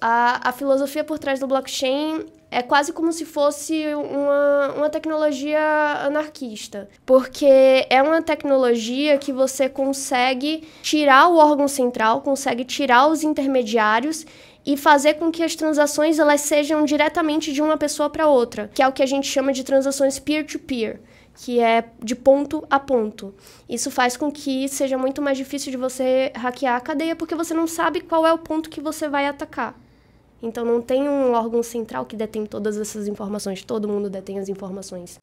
A, a filosofia por trás do blockchain é quase como se fosse uma, uma tecnologia anarquista, porque é uma tecnologia que você consegue tirar o órgão central, consegue tirar os intermediários e fazer com que as transações elas sejam diretamente de uma pessoa para outra, que é o que a gente chama de transações peer-to-peer. peer to peer que é de ponto a ponto. Isso faz com que seja muito mais difícil de você hackear a cadeia, porque você não sabe qual é o ponto que você vai atacar. Então não tem um órgão central que detém todas essas informações, todo mundo detém as informações.